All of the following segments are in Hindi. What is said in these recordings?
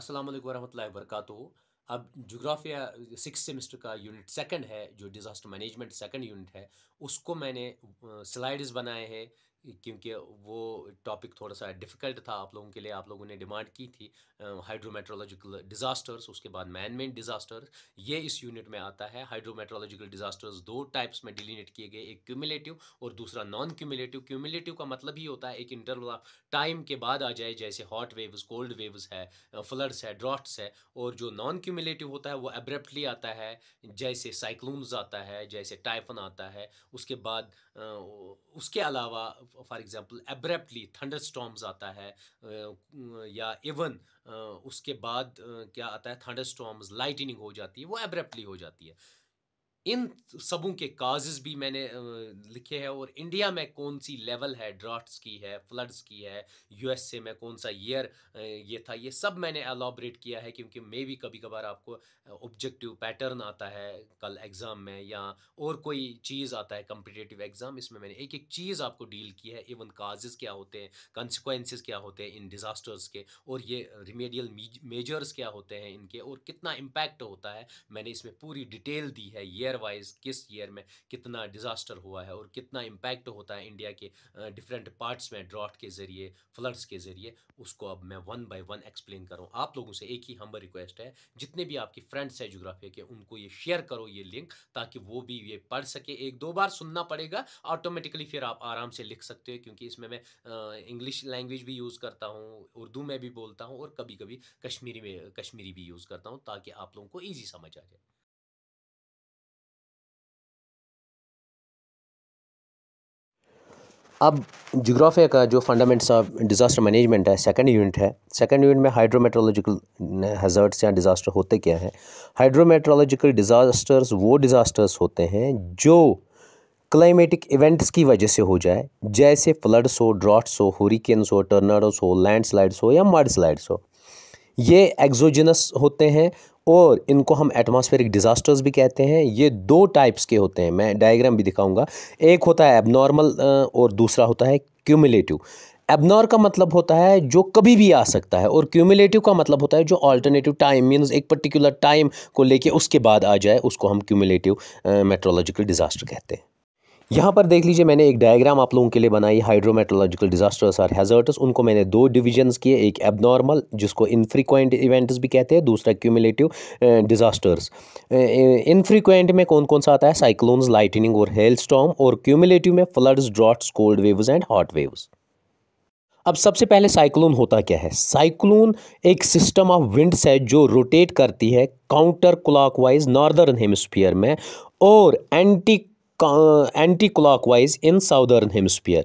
अस्सलाम वालेकुम वरहमतुल्लाहि वबरकातु अब जोग्राफिया सिक्स सेमेस्टर का यूनिट सेकंड है जो डिज़ास्टर मैनेजमेंट सेकंड यूनिट है उसको मैंने स्लाइड्स बनाए हैं क्योंकि वो टॉपिक थोड़ा सा डिफ़िकल्ट था आप लोगों के लिए आप लोगों ने डिमांड की थी हाइड्रोमेट्रोलॉजिकल डिज़ास्टर्स उसके बाद मैनमेड डिज़ास्टर्स ये इस यूनिट में आता है हाइड्रोमेट्रोलॉजिकल डिज़ास्टर्स दो टाइप्स में डिलीनेट किए गए एक क्यूमिलेटिव और दूसरा नॉन क्यूमिलेटिव क्यूमिलेटिव का मतलब ही होता है एक इंटरवल ऑफ टाइम के बाद आ जाए जैसे हॉट वेव्स कोल्ड वेव्स है फ्लड्स है ड्रॉट्स है और जो नॉन क्यूमिलेटिव होता है वो एब्रप्टली आता है जैसे साइक्लोन्स आता है जैसे टाइफन आता है उसके बाद उसके अलावा फॉर एग्जांपल एब्रप्टली स्टॉम्स आता है या इवन उसके बाद क्या आता है थंडर स्टॉम्स लाइटनिंग हो जाती है वो एब्रप्टली हो जाती है इन सबों के काजेज भी मैंने लिखे हैं और इंडिया में कौन सी लेवल है ड्राफ्ट्स की है फ्लड्स की है यूएसए में कौन सा ईयर ये था ये सब मैंने एलाबरेट किया है क्योंकि मे भी कभी कभार आपको ऑब्जेक्टिव पैटर्न आता है कल एग्ज़ाम में या और कोई चीज़ आता है कम्पिटेटिव एग्ज़ाम इसमें मैंने एक एक चीज़ आपको डील की है इवन काजेज़ क्या होते हैं कंसिक्वेंस क्या होते हैं इन डिज़ास्टर्स के और ये रिमेडियल मेजर्स क्या होते हैं इनके और कितना इम्पैक्ट होता है मैंने इसमें पूरी डिटेल दी है ईयर ईयर वाइज किस ईयर में कितना डिज़ास्टर हुआ है और कितना इम्पैक्ट होता है इंडिया के डिफरेंट पार्ट्स में ड्राफ्ट के ज़रिए फ्लड्स के ज़रिए उसको अब मैं वन बाई वन एक्सप्लेन करूँ आप लोगों से एक ही हम्बर रिक्वेस्ट है जितने भी आपकी फ्रेंड्स हैं जोग्राफी के उनको ये शेयर करो ये लिंक ताकि वो भी ये पढ़ सके एक दो बार सुनना पड़ेगा ऑटोमेटिकली फिर आप आराम से लिख सकते हो क्योंकि इसमें मैं इंग्लिश लैंग्वेज भी यूज़ करता हूँ उर्दू में भी बोलता हूँ और कभी कभी कश्मीरी में कश्मीरी भी यूज़ करता हूँ ताकि आप लोगों को ईजी समझ आ जाए अब जोग्राफिया का जो फंडामेंट्स ऑफ डिज़ास्टर मैनेजमेंट है सेकंड यूनिट है सेकंड यूनिट में हाइड्रोमेट्रोलॉजिकल हज़र्ट्स या डिज़ास्टर होते क्या हैं हाइड्रोमेट्रोलॉजिकल डिज़ास्टर्स वो डिज़ास्टर्स होते हैं जो क्लाइमेटिक इवेंट्स की वजह से हो जाए जैसे फ्लड्स हो ड्राट्स हो हुरिकेन्स हो टर्नाडोस हो लैंड हो या मडस्लाइड्स हो ये एक्जोजिनस होते हैं और इनको हम एटमॉस्फेरिक डिज़ास्टर्स भी कहते हैं ये दो टाइप्स के होते हैं मैं डायग्राम भी दिखाऊंगा एक होता है एबनॉर्मल और दूसरा होता है क्यूमिलेटिव एबनॉर का मतलब होता है जो कभी भी आ सकता है और क्यूमिलेटिव का मतलब होता है जो अल्टरनेटिव टाइम मीन्स एक पर्टिकुलर टाइम को लेके उसके बाद आ जाए उसको हम क्यूमिलेटिव मेट्रोलॉजिकल डिज़ास्टर कहते हैं यहाँ पर देख लीजिए मैंने एक डायग्राम आप लोगों के लिए बनाई हाइड्रोमेट्रोलॉजिकल डिजास्टर्स और हेजर्ट्स उनको मैंने दो डिविजन्स किए एक एबनॉर्मल जिसको इनफ्रीक्वेंट इवेंट्स भी कहते हैं दूसरा क्यूमुलेटिव डिजास्टर्स इनफ्रीक्वेंट में कौन कौन सा आता है साइक्लोन्स लाइटनिंग और हेल स्टॉम और क्यूमुलेटिव में floods droughts cold waves and hot waves अब सबसे पहले साइक्लोन होता क्या है साइक्लोन एक सिस्टम ऑफ विंड्स है जो रोटेट करती है काउंटर क्लॉकवाइज नॉर्दर्न हेमिस्फीयर में और anti anti wise in southern hemisphere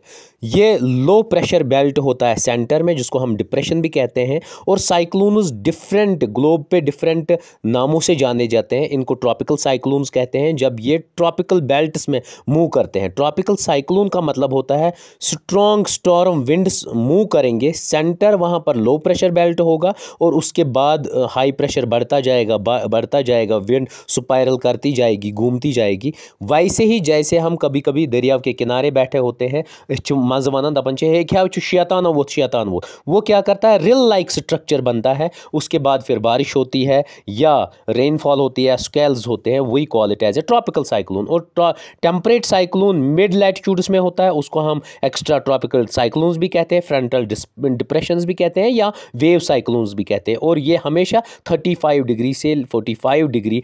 ये लो प्रेशर बेल्ट होता है सेंटर में जिसको हम डिप्रेशन भी कहते हैं और साइक्लोन्स डिफरेंट ग्लोब पे डिफरेंट नामों से जाने जाते हैं इनको ट्रॉपिकल साइक्लोन्स कहते हैं जब ये ट्रॉपिकल बेल्ट्स में मूव करते हैं ट्रॉपिकल साइक्लोन का मतलब होता है स्ट्रॉन्ग स्टॉर्म विंड्स मूव करेंगे सेंटर वहाँ पर लो प्रेशर बेल्ट होगा और उसके बाद हाई प्रेशर बढ़ता जाएगा बढ़ता जाएगा विंड स्पायरल करती जाएगी घूमती जाएगी वैसे ही जैसे हम कभी कभी दरियाव के किनारे बैठे होते हैं मज वन दपन हे क्या शैतान वो शैतान वो वो क्या करता है रिल लाइक स्ट्रक्चर बनता है उसके बाद फिर बारिश होती है या रेनफॉल होती है स्केल्स होते हैं वही call it as a tropical cyclone और टेम्परेट साइक्लोन मिड लैटिट्यूड्स में होता है उसको हम एक्स्ट्रा ट्रॉपिकल साइक्लोन्स भी कहते हैं फ्रंटल डिप्रेशन भी कहते हैं या वेव साइक्लोन्स भी कहते हैं और ये हमेशा 35 डिग्री से 45 डिग्री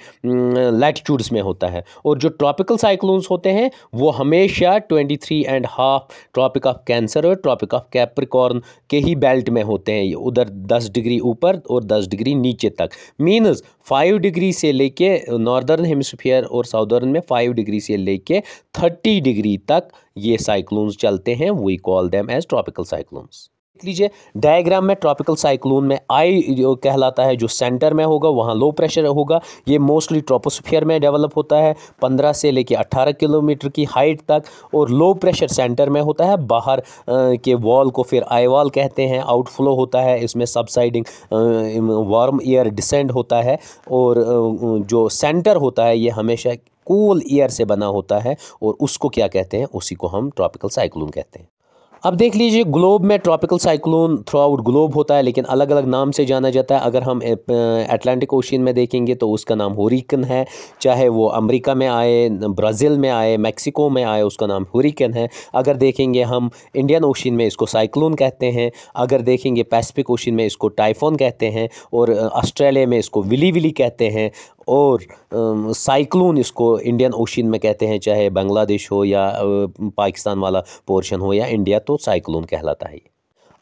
लैटिट्यूड्स में होता है और जो ट्रॉपिकल साइक्लोन मून्स होते हैं वो हमेशा twenty three and half tropic of cancer और ट्रॉपिक ऑफ कैप्रिकॉर्न के ही बेल्ट में होते हैं उधर दस डिग्री ऊपर और दस डिग्री नीचे तक मीनस फाइव डिग्री से लेके नॉर्दर्न हेमस्फियर और साउदर्न में फाइव डिग्री से लेके थर्टी डिग्री तक ये साइक्लोन्स चलते हैं we call them as tropical cyclones देख लीजिए डायग्राम में ट्रॉपिकल साइक्लोन में आई कहलाता है जो सेंटर में होगा वहाँ लो प्रेशर होगा ये मोस्टली ट्रोपोस्फियर में डेवलप होता है 15 से लेके 18 किलोमीटर की हाइट तक और लो प्रेशर सेंटर में होता है बाहर के वॉल को फिर आई वॉल कहते हैं आउटफ्लो होता है इसमें सबसाइडिंग वार्म एयर डिसेंड होता है और जो सेंटर होता है ये हमेशा कूल एयर से बना होता है और उसको क्या कहते हैं उसी को हम ट्रॉपिकल साइक्लोन कहते हैं अब देख लीजिए ग्लोब में tropical cyclone throughout globe होता है लेकिन अलग अलग नाम से जाना जाता है अगर हम अटलांटिक ओशन में देखेंगे तो उसका नाम हुरिकन है चाहे वो अमेरिका में आए ब्राज़ील में आए मेक्सिको में आए उसका नाम हुरिकन है अगर देखेंगे हम इंडियन ओशन में इसको साइक्लोन कहते हैं अगर देखेंगे पैसिफिक ओशन में इसको टाइफोन कहते हैं और ऑस्ट्रेलिया में इसको विली विली कहते हैं और साइक्लोन इसको इंडियन ओशन में कहते हैं चाहे बांग्लादेश हो या पाकिस्तान वाला पोर्शन हो या इंडिया तो साइक्लोन कहलाता है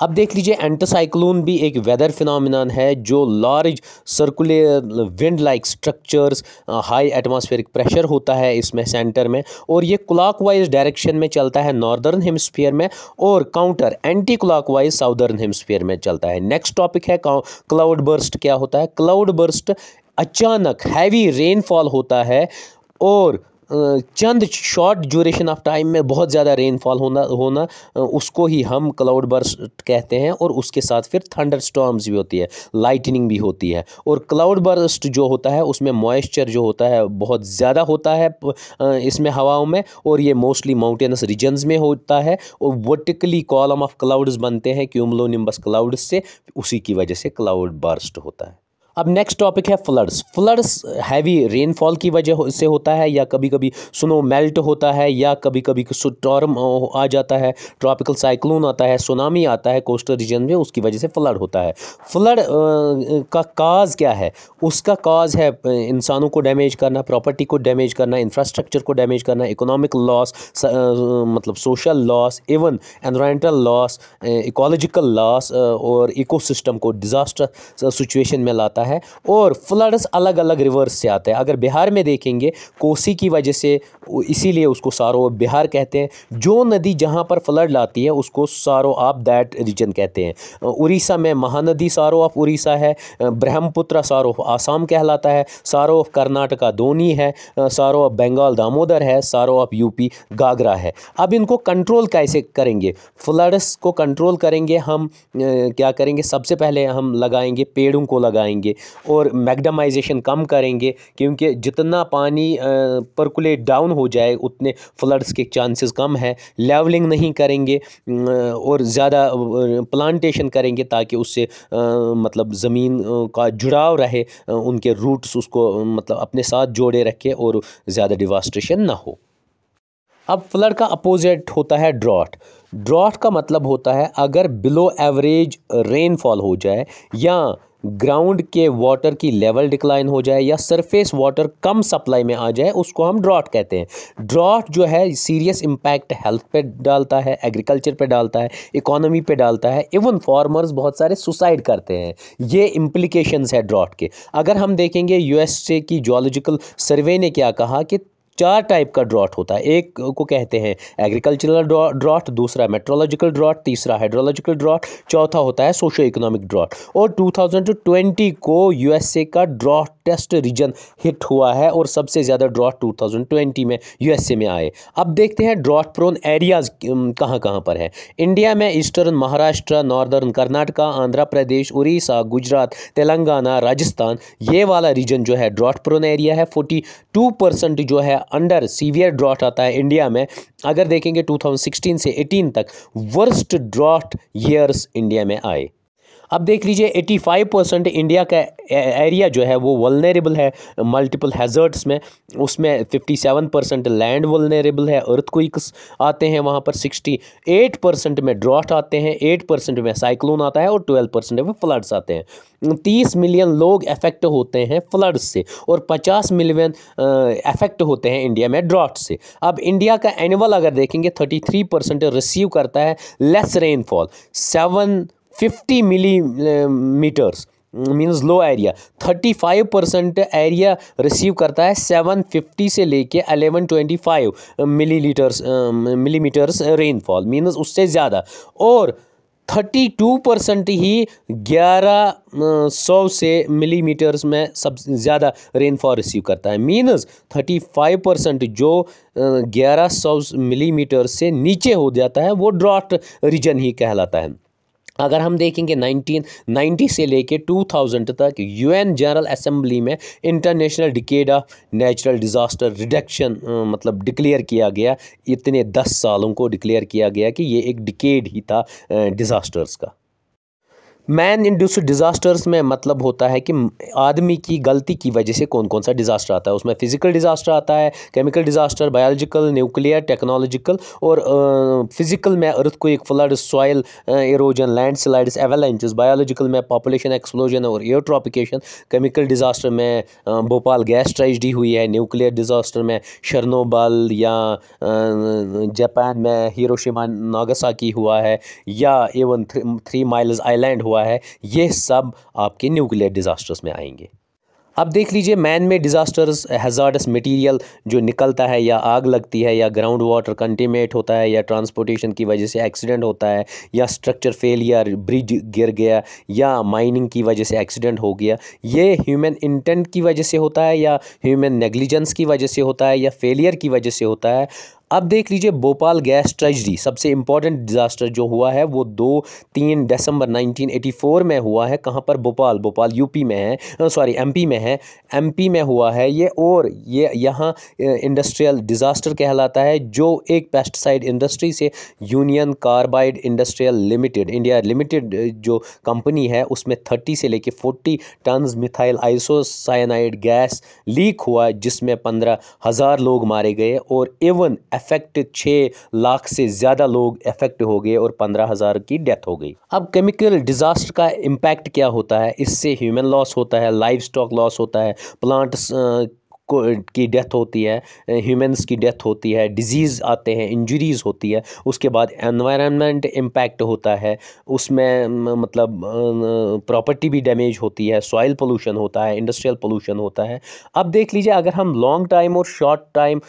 अब देख लीजिए एंटोसाइक्लोन भी एक वेदर फिनोमिनन है जो large circular wind like structures high atmospheric pressure होता है इसमें सेंटर में और ये क्लॉकवाइज डायरेक्शन में चलता है नॉर्दर्न हेमस्फीयर में और counter anti clockwise southern hemisphere में चलता है नेक्स्ट टॉपिक है क्लाउड बर्स्ट क्या होता है क्लाउड बर्स्ट अचानक हैवी रेनफॉल होता है और चंद शॉर्ट ड्यूरेशन ऑफ टाइम में बहुत ज़्यादा रेनफॉल होना होना उसको ही हम क्लाउड बर्स्ट कहते हैं और उसके साथ फिर थंडर स्टॉम्स भी होती है लाइटनिंग भी होती है और क्लाउड बर्स्ट जो होता है उसमें मॉइस्चर जो होता है बहुत ज़्यादा होता है इसमें हवाओं में और ये मोस्टली माउंटेनस रीजन्स में होता है और वर्टिकली कॉलम ऑफ क्लाउड्स बनते हैं क्यूमलोनिम्बस निम्बस क्लाउड्स से उसी की वजह से क्लाउड बर्स्ट होता है अब नेक्स्ट टॉपिक है फ्लड्स फ्लड्स हैवी रेनफॉल की वजह से होता है या कभी कभी स्नो मेल्ट होता है या कभी कभी स्टॉर्म आ जाता है ट्रॉपिकल साइक्लोन आता है सुनामी आता है कोस्टल रीजन में उसकी वजह से फ्लड होता है फ्लड का काज क्या है उसका काज है इंसानों को डैमेज करना प्रॉपर्टी को डैमेज करना इंफ्रास्ट्रक्चर को डैमेज करना इकोनॉमिक लॉस मतलब social loss even environmental loss ecological loss और इकोसिस्टम को डिज़ास्टर सिचुएशन में लाता है आता है और फ्लड्स अलग अलग रिवर्स से आते हैं अगर बिहार में देखेंगे कोसी की वजह से इसीलिए उसको सारो बिहार कहते हैं जो नदी जहाँ पर फ्लड लाती है उसको सारो आप दैट रीजन कहते हैं उड़ीसा में महानदी सारो ऑफ उड़ीसा है ब्रह्मपुत्र सारो ऑफ आसाम कहलाता है सारो ऑफ कर्नाटका धोनी है सारो ऑफ बंगाल दामोदर है सारो ऑफ यूपी गागरा है अब इनको कंट्रोल कैसे करेंगे फ्लड्स को कंट्रोल करेंगे हम क्या करेंगे सबसे पहले हम लगाएंगे पेड़ों को लगाएंगे करेंगे और मैगडमाइजेशन कम करेंगे क्योंकि जितना पानी परकुलेट डाउन हो जाए उतने फ्लड्स के चांसेस कम है लेवलिंग नहीं करेंगे और ज़्यादा प्लांटेशन करेंगे ताकि उससे मतलब ज़मीन का जुड़ाव रहे उनके रूट्स उसको मतलब अपने साथ जोड़े रखे और ज़्यादा डिवास्ट्रेशन ना हो अब फ्लड का अपोजिट होता है ड्रॉट ड्रॉट का मतलब होता है अगर बिलो एवरेज रेनफॉल हो जाए या ग्राउंड के वाटर की लेवल डिक्लाइन हो जाए या सरफेस वाटर कम सप्लाई में आ जाए उसको हम ड्रॉट कहते हैं ड्रॉट जो है सीरियस इम्पैक्ट हेल्थ पे डालता है एग्रीकल्चर पे डालता है इकोनॉमी पे डालता है इवन फार्मर्स बहुत सारे सुसाइड करते हैं ये इम्प्लीकेशंस है ड्रॉट के अगर हम देखेंगे यूएसए की जोलॉजिकल सर्वे ने क्या कहा कि चार टाइप का ड्रॉट होता है एक को कहते हैं एग्रीकल्चरल ड्रॉट दूसरा मेट्रोलॉजिकल ड्रॉट तीसरा हाइड्रोलॉजिकल ड्रॉट चौथा होता है सोशो इकोनॉमिक ड्रॉट और 2020 को यूएसए का ड्रॉट टेस्ट रीजन हिट हुआ है और सबसे ज़्यादा ड्रॉट 2020 में यूएसए में आए अब देखते हैं ड्रॉट प्रोन एरियाज़ कहाँ कहाँ पर है इंडिया में ईस्टर्न महाराष्ट्र नॉर्दर्न कर्नाटका आंध्र प्रदेश उड़ीसा गुजरात तेलंगाना राजस्थान ये वाला रीजन जो है ड्रॉट प्रोन एरिया है फोर्टी जो है अंडर सीवियर ड्रॉट आता है इंडिया में अगर देखेंगे 2016 से 18 तक वर्स्ट ड्रॉट ईयर्स इंडिया में आए अब देख लीजिए 85 परसेंट इंडिया का एरिया जो है वो वलनरेबल है मल्टीपल हैज़र्ड्स में उसमें 57 परसेंट लैंड वलनेरेबल है अर्थक्विक्स आते हैं वहाँ पर 68 परसेंट में ड्रॉट आते हैं 8 परसेंट में साइक्लोन आता है और 12 परसेंट में फ्लड्स आते हैं 30 मिलियन लोग अफेक्ट होते हैं फ्लड्स से और पचास मिलियन अफेक्ट होते हैं इंडिया में ड्रॉट से अब इंडिया का एनअल अगर देखेंगे थर्टी परसेंट रिसीव करता है less rainfall seven fifty millimetres means low area thirty five percent area receive करता है सेवन फिफ्टी से लेके eleven twenty five millilitres millimetres rainfall means उससे ज़्यादा और थर्टी टू परसेंट ही ग्यारह uh, सौ से मिली मीटर्स में सब ज़्यादा रेनफॉल रिसीव करता है मीनस फाइव परसेंट जो uh, ग्यारह सौ मिली मीटर से नीचे हो जाता है वो ड्राफ्ट रीजन ही कहलाता है अगर हम देखेंगे 1990 से लेके 2000 तक यूएन जनरल असेंबली में international decade of natural disaster reduction मतलब डिक्लेयर किया गया इतने दस सालों को डिक्लेयर किया गया कि ये एक डिकेड ही था डिज़ास्टर्स का मैन इंड्यूस्ड डिज़ास्टर्स में मतलब होता है कि आदमी की गलती की वजह से कौन कौन सा डिज़ास्टर आता है उसमें फिजिकल डिज़ास्टर आता है chemical disaster biological nuclear technological और फिजिकल में अर्थ को एक flood soil erosion land slides avalanches biological में पॉपुलेशन एक्सप्लोजन और एयर ट्रॉपिकेशन केमिकल डिज़ास्टर में भोपाल गैस ट्रेजडी हुई है न्यूक्लियर डिज़ास्टर में शर्नोबल या जापान में हिरोशिमा नागासाकी हुआ है या एवन थ्री माइल्स आइलैंड हुआ हुआ है ये सब आपके न्यूक्लियर डिज़ास्टर्स में आएंगे अब देख लीजिए man made disasters hazardous material जो निकलता है या आग लगती है या ग्राउंड वाटर कंटीमेट होता है या ट्रांसपोर्टेशन की वजह से एक्सीडेंट होता है या स्ट्रक्चर फेलियर ब्रिज गिर गया या माइनिंग की वजह से एक्सीडेंट हो गया ये ह्यूमन इंटेंट की वजह से होता है या ह्यूमन नेग्लिजेंस की वजह से होता है या फेलियर की वजह से होता है अब देख लीजिए भोपाल गैस ट्रेजडी सबसे इम्पॉर्टेंट डिज़ास्टर जो हुआ है वो दो तीन दिसंबर 1984 में हुआ है कहाँ पर भोपाल भोपाल यूपी में है सॉरी एमपी में है एमपी में हुआ है ये और ये यहाँ इंडस्ट्रियल डिज़ास्टर कहलाता है जो एक पेस्टिसाइड इंडस्ट्री से union carbide industrial limited India limited जो कंपनी है उसमें थर्टी से लेके forty ton methyl isocyanide gas leak हुआ जिसमें पंद्रह हज़ार लोग मारे गए और एवन अफेक्ट छः लाख से ज़्यादा लोग अफेक्ट हो गए और पंद्रह हज़ार की डेथ हो गई अब केमिकल डिज़ास्टर का इम्पैक्ट क्या होता है इससे ह्यूमन लॉस होता है लाइफ स्टॉक लॉस होता है प्लांट्स को की डेथ होती है ह्यूमंस की डेथ होती है डिजीज़ आते हैं इंजरीज़ होती है उसके बाद एनवायरनमेंट इम्पैक्ट होता है उसमें मतलब प्रॉपर्टी भी डैमेज होती है सॉइल पोलूशन होता है इंडस्ट्रियल पोलूशन होता है अब देख लीजिए अगर हम लॉन्ग टाइम और शॉर्ट टाइम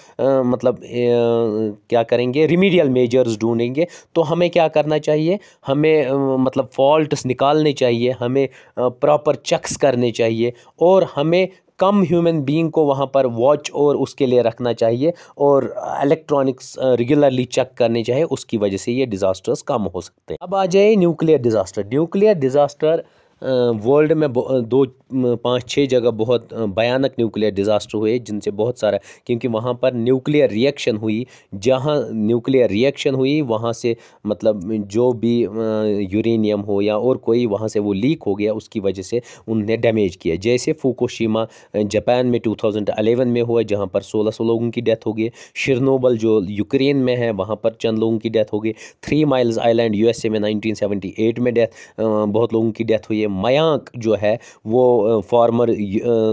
मतलब क्या करेंगे रिमीडियल मेजर्स ढूंढेंगे तो हमें क्या करना चाहिए हमें मतलब फॉल्ट निकालने चाहिए हमें प्रॉपर चक्स करने चाहिए और हमें कम ह्यूमन बीइंग को वहाँ पर वॉच और उसके लिए रखना चाहिए और इलेक्ट्रॉनिक्स रेगुलरली चेक करने चाहिए उसकी वजह से ये डिज़ास्टर्स कम हो सकते हैं अब आ जाए nuclear disaster nuclear disaster world में दो पाँच छः जगह बहुत भयानक न्यूक्लियर डिज़ास्टर हुए जिनसे बहुत सारा क्योंकि वहाँ पर न्यूक्लियर रिएक्शन हुई जहाँ न्यूक्लियर रिएक्शन हुई वहाँ से मतलब जो भी यूरेनियम हो या और कोई वहाँ से वो लीक हो गया उसकी वजह से उनने डैमेज किया जैसे फूकोशीमा जापान में टू में हुआ जहाँ पर सोलह सौ लोगों की डेथ हो गई शिरनोबल जो यूक्रेन में है वहाँ पर चंद लोगों की डेथ हो गई थ्री माइल्स आइलैंड यू में नाइनटीन में डेथ बहुत लोगों की डेथ हुई है मयांक जो है वो फॉर्मर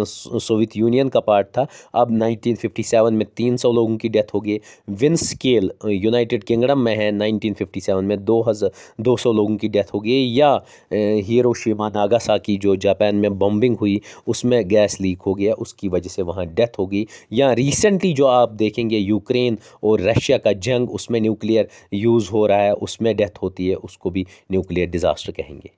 सोवियत यूनियन का पार्ट था अब 1957 में 300 लोगों की डेथ हो गई विंस स्केल यूनाइटेड किंगडम में है 1957 में 2000 200 लोगों की डेथ हो गई या हिरोशिमा नागासाकी जो जापान में बॉम्बिंग हुई उसमें गैस लीक हो गया उसकी वजह से वहाँ डेथ हो गई या रिसेंटली जो आप देखेंगे यूक्रेन और रशिया का जंग उसमें न्यूक्लियर यूज़ हो रहा है उसमें डेथ होती है उसको भी न्यूक्लियर डिज़ास्टर कहेंगे